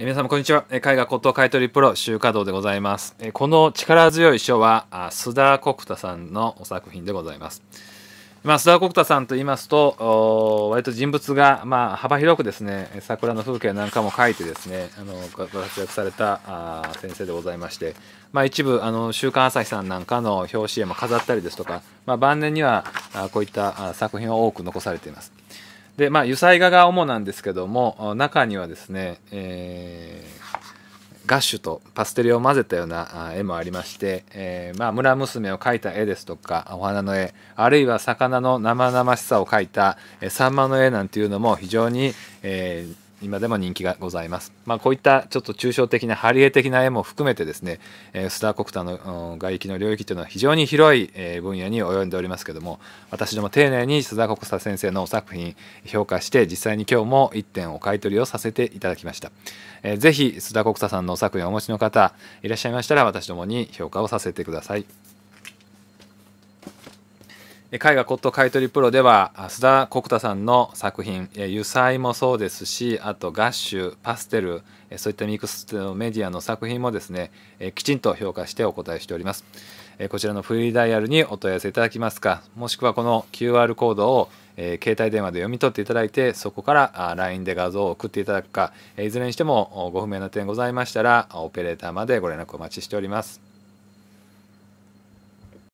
え皆様こんにちは絵画骨董買取プロ周華堂でございますえこの力強い書は須田国太さんのお作品でございますまあ、須田国太さんと言いますと割と人物が、まあ、幅広くですね桜の風景なんかも描いてですねあのご活躍されたあ先生でございまして、まあ、一部あの「週刊朝日」さんなんかの表紙絵も飾ったりですとか、まあ、晩年にはあこういった作品は多く残されています。でまあ油彩画が主なんですけども中にはですね、えー、ガッシュとパステルを混ぜたような絵もありまして、えー、まあ、村娘を描いた絵ですとかお花の絵あるいは魚の生々しさを描いたサンマの絵なんていうのも非常に、えー、今でも人気がございます。まあ、こういったちょっと抽象的なハリエ的な絵も含めてですね、えー、須田国田の外域の領域というのは非常に広い、え分野に及んでおりますけども私ども丁寧に須田国田先生の作品評価して実際に今日も1点お買い取りをさせていただきました。えー、ぜ須田国田さんの作品をお持ちの方いらっしゃいましたら私どもに評価をさせてください。絵画骨董買取プロでは須田国太さんの作品油彩もそうですしあとガッシュパステルそういったミックスメディアの作品もですねきちんと評価してお答えしておりますこちらのフリーダイヤルにお問い合わせいただきますかもしくはこの QR コードを携帯電話で読み取っていただいてそこから LINE で画像を送っていただくかいずれにしてもご不明な点ございましたらオペレーターまでご連絡お待ちしております